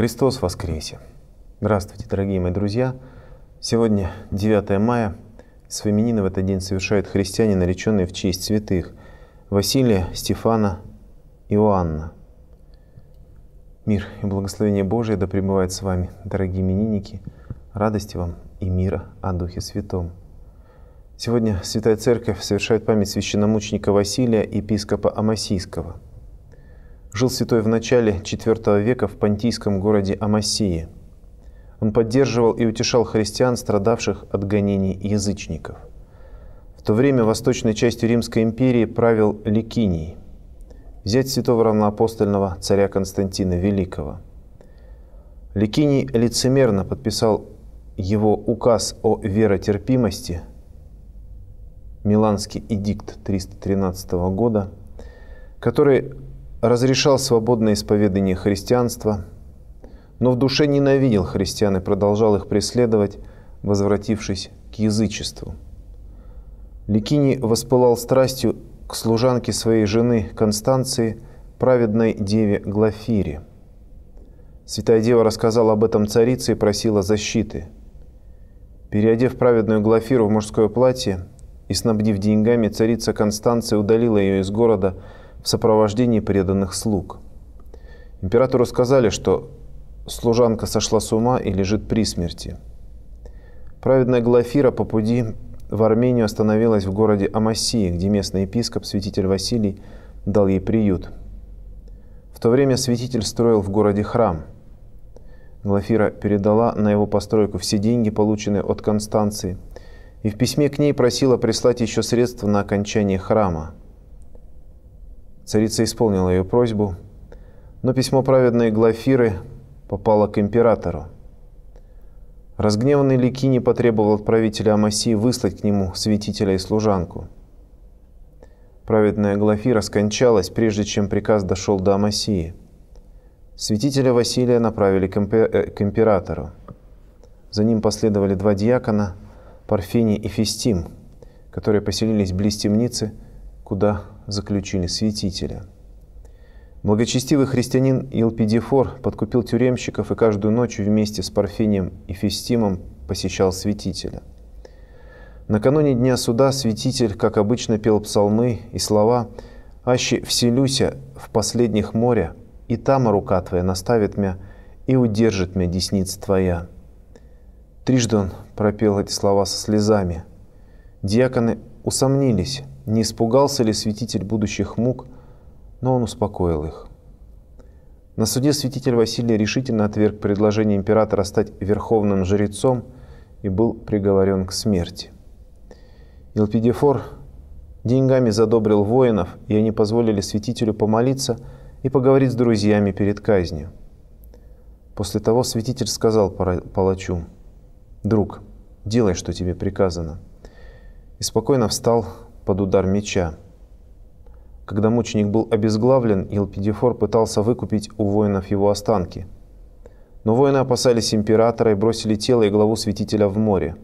Христос воскресе! Здравствуйте, дорогие мои друзья! Сегодня 9 мая. Свои именины в этот день совершают христиане, нареченные в честь святых Василия, Стефана, Иоанна. Мир и благословение Божие да пребывает с вами, дорогие именинники. Радости вам и мира о Духе Святом. Сегодня Святая Церковь совершает память священномученика Василия, епископа Амасийского – Жил святой в начале IV века в понтийском городе Амасии. Он поддерживал и утешал христиан, страдавших от гонений язычников. В то время восточной частью Римской империи правил Ликиний, взять святого равноапостольного царя Константина Великого. Ликиний лицемерно подписал его указ о веротерпимости, Миланский эдикт 313 года, который разрешал свободное исповедание христианства, но в душе ненавидел христиан и продолжал их преследовать, возвратившись к язычеству. Ликини воспылал страстью к служанке своей жены Констанции, праведной деве Глафире. Святая Дева рассказала об этом царице и просила защиты. Переодев праведную Глафиру в мужское платье и снабдив деньгами, царица Констанция удалила ее из города – в сопровождении преданных слуг. Императору сказали, что служанка сошла с ума и лежит при смерти. Праведная Глафира по пути в Армению остановилась в городе Амасии, где местный епископ, святитель Василий, дал ей приют. В то время святитель строил в городе храм. Глафира передала на его постройку все деньги, полученные от Констанции, и в письме к ней просила прислать еще средства на окончание храма – Царица исполнила ее просьбу, но письмо праведной Глафиры попало к императору. Разгневанный Ликини потребовал от правителя Амасии выслать к нему святителя и служанку. Праведная Глафира скончалась, прежде чем приказ дошел до Амасии. Святителя Василия направили э, к, императору. За ним последовали два диакона, Парфений и Фестим, которые поселились близ темницы, куда заключили святителя. Благочестивый христианин Илпидифор подкупил тюремщиков и каждую ночь вместе с Парфением и Фестимом посещал святителя. Накануне дня суда святитель, как обычно, пел псалмы и слова «Аще вселюся в последних море, и там рука твоя наставит мя, и удержит мя десница твоя». Трижды он пропел эти слова со слезами. Диаконы усомнились, не испугался ли святитель будущих мук, но он успокоил их. На суде святитель Василий решительно отверг предложение императора стать верховным жрецом и был приговорен к смерти. Илпидефор деньгами задобрил воинов, и они позволили святителю помолиться и поговорить с друзьями перед казнью. После того святитель сказал палачу, «Друг, делай, что тебе приказано». И спокойно встал, под удар меча. Когда мученик был обезглавлен, Елпидифор пытался выкупить у воинов его останки. Но воины опасались императора и бросили тело и главу святителя в море.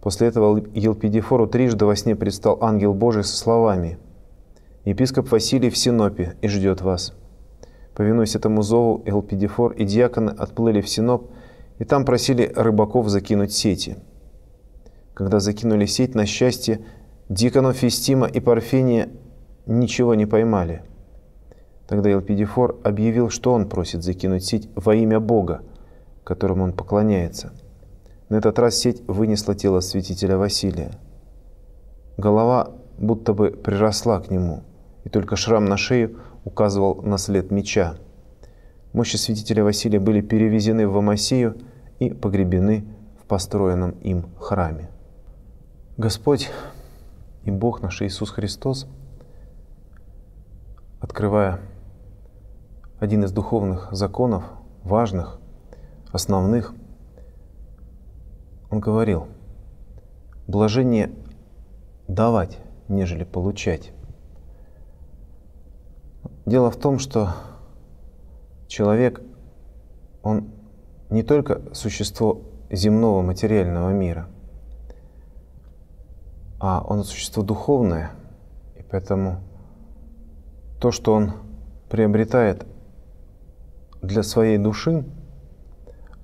После этого Елпидифору трижды во сне предстал ангел Божий со словами «Епископ Василий в Синопе и ждет вас». Повинуясь этому зову, Елпидифор и диаконы отплыли в Синоп и там просили рыбаков закинуть сети – когда закинули сеть, на счастье Дикона, Фестима и Парфения ничего не поймали. Тогда Элпидифор объявил, что он просит закинуть сеть во имя Бога, которому он поклоняется. На этот раз сеть вынесла тело святителя Василия. Голова будто бы приросла к нему, и только шрам на шею указывал на след меча. Мощи святителя Василия были перевезены в Амасию и погребены в построенном им храме. Господь и Бог наш Иисус Христос, открывая один из духовных законов, важных, основных, Он говорил, блажение давать, нежели получать. Дело в том, что человек, он не только существо земного материального мира – а он существо духовное, и поэтому то, что он приобретает для своей души,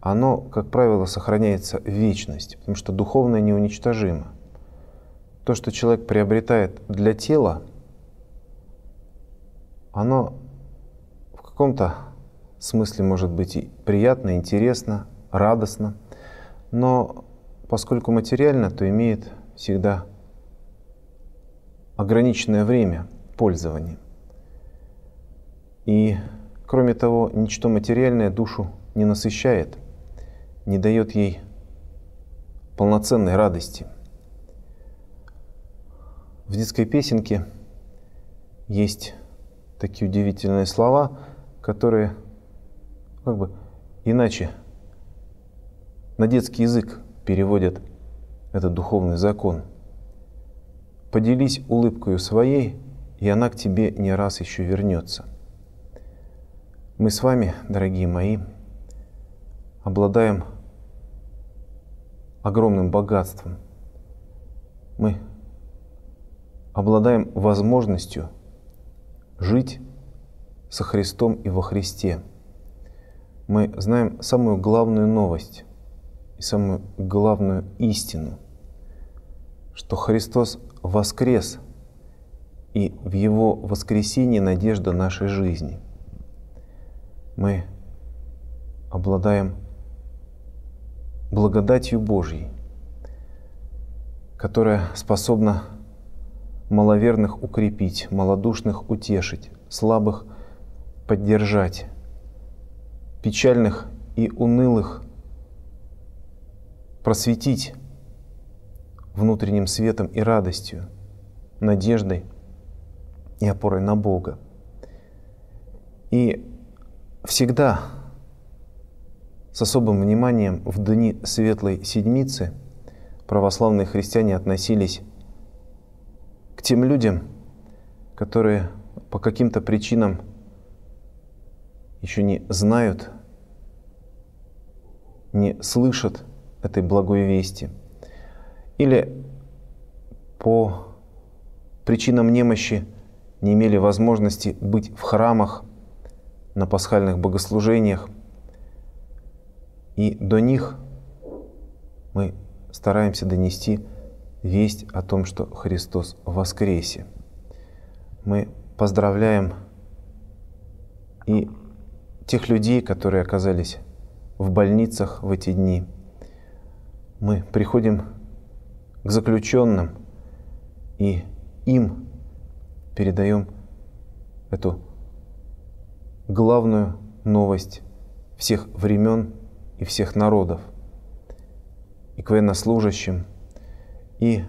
оно, как правило, сохраняется в вечность, потому что духовное неуничтожимо. То, что человек приобретает для тела, оно в каком-то смысле может быть и приятно, интересно, радостно, но поскольку материально, то имеет всегда ограниченное время пользования. И, кроме того, ничто материальное душу не насыщает, не дает ей полноценной радости. В детской песенке есть такие удивительные слова, которые как бы иначе на детский язык переводят этот духовный закон – Поделись улыбкою своей, и она к тебе не раз еще вернется. Мы с вами, дорогие мои, обладаем огромным богатством. Мы обладаем возможностью жить со Христом и во Христе. Мы знаем самую главную новость и самую главную истину – что Христос воскрес, и в Его воскресении надежда нашей жизни. Мы обладаем благодатью Божьей, которая способна маловерных укрепить, малодушных утешить, слабых поддержать, печальных и унылых просветить, внутренним светом и радостью, надеждой и опорой на Бога. И всегда с особым вниманием в дни Светлой Седмицы православные христиане относились к тем людям, которые по каким-то причинам еще не знают, не слышат этой благой вести – или по причинам немощи не имели возможности быть в храмах, на пасхальных богослужениях. И до них мы стараемся донести весть о том, что Христос воскресе. Мы поздравляем и тех людей, которые оказались в больницах в эти дни. Мы приходим к заключенным, и им передаем эту главную новость всех времен и всех народов, и к военнослужащим, и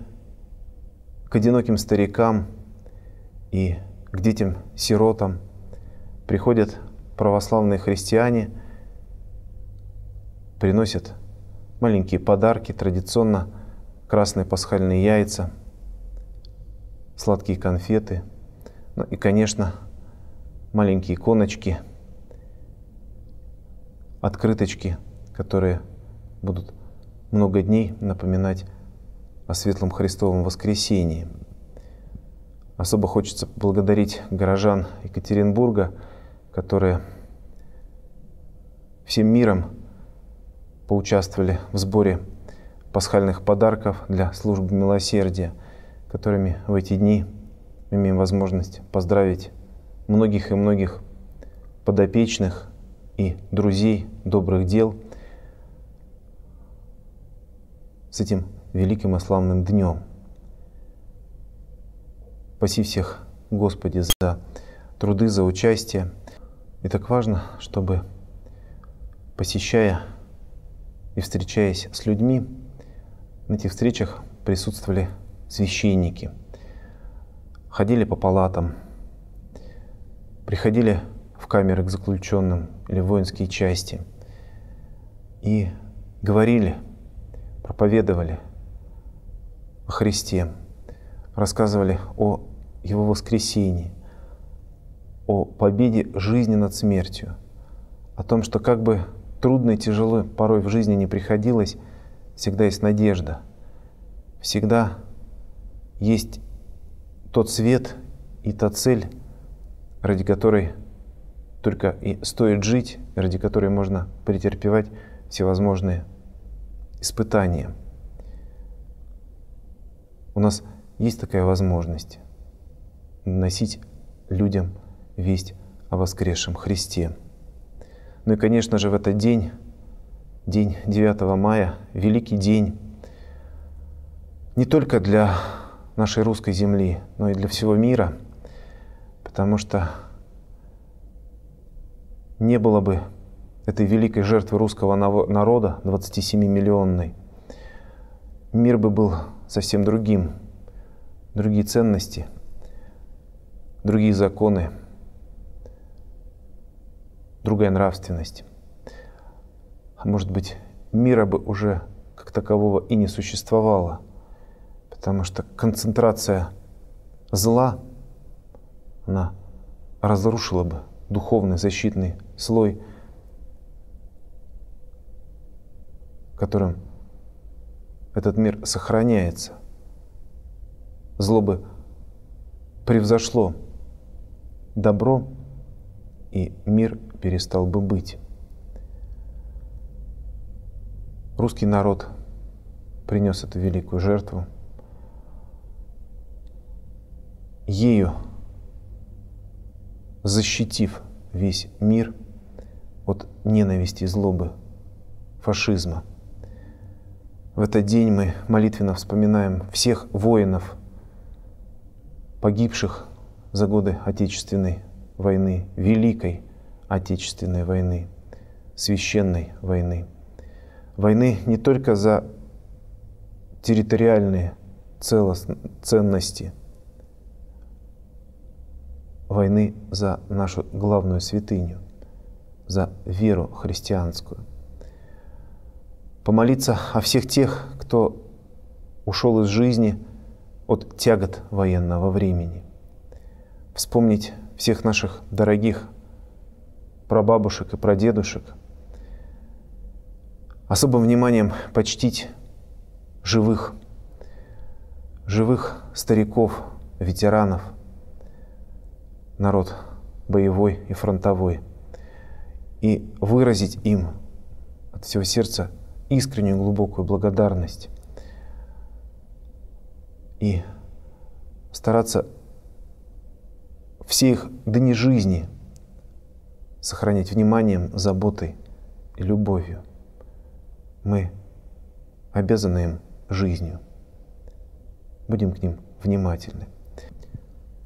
к одиноким старикам, и к детям-сиротам приходят православные христиане, приносят маленькие подарки, традиционно красные пасхальные яйца, сладкие конфеты, ну и, конечно, маленькие иконочки, открыточки, которые будут много дней напоминать о Светлом Христовом Воскресении. Особо хочется благодарить горожан Екатеринбурга, которые всем миром поучаствовали в сборе пасхальных подарков для службы милосердия, которыми в эти дни мы имеем возможность поздравить многих и многих подопечных и друзей добрых дел с этим великим и славным днем. Паси всех, Господи, за труды, за участие. И так важно, чтобы посещая и встречаясь с людьми, на этих встречах присутствовали священники, ходили по палатам, приходили в камеры к заключенным или в воинские части и говорили, проповедовали о Христе, рассказывали о Его воскресении, о победе жизни над смертью, о том, что как бы трудно и тяжело порой в жизни не приходилось, всегда есть надежда, всегда есть тот свет и та цель, ради которой только и стоит жить, ради которой можно претерпевать всевозможные испытания. У нас есть такая возможность носить людям весть о воскресшем Христе. Ну и, конечно же, в этот день день 9 мая, великий день не только для нашей русской земли, но и для всего мира, потому что не было бы этой великой жертвы русского народа, 27-миллионной, мир бы был совсем другим, другие ценности, другие законы, другая нравственность а может быть, мира бы уже как такового и не существовало, потому что концентрация зла, она разрушила бы духовный защитный слой, которым этот мир сохраняется. Зло бы превзошло добро, и мир перестал бы быть. Русский народ принес эту великую жертву. Ею, защитив весь мир от ненависти, злобы, фашизма, в этот день мы молитвенно вспоминаем всех воинов, погибших за годы Отечественной войны, Великой Отечественной войны, Священной войны войны не только за территориальные целостно, ценности, войны за нашу главную святыню, за веру христианскую. Помолиться о всех тех, кто ушел из жизни от тягот военного времени. Вспомнить всех наших дорогих прабабушек и прадедушек – особым вниманием почтить живых, живых стариков, ветеранов, народ боевой и фронтовой, и выразить им от всего сердца искреннюю глубокую благодарность и стараться все их дни жизни сохранить вниманием, заботой и любовью. Мы обязаны им жизнью. Будем к ним внимательны.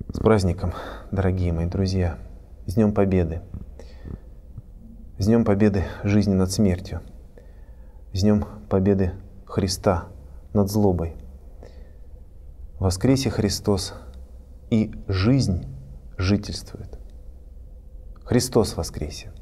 С праздником, дорогие мои друзья! С Днем Победы! С Днем Победы жизни над смертью! С Днем Победы Христа над злобой! Воскресе Христос, и жизнь жительствует. Христос воскресе!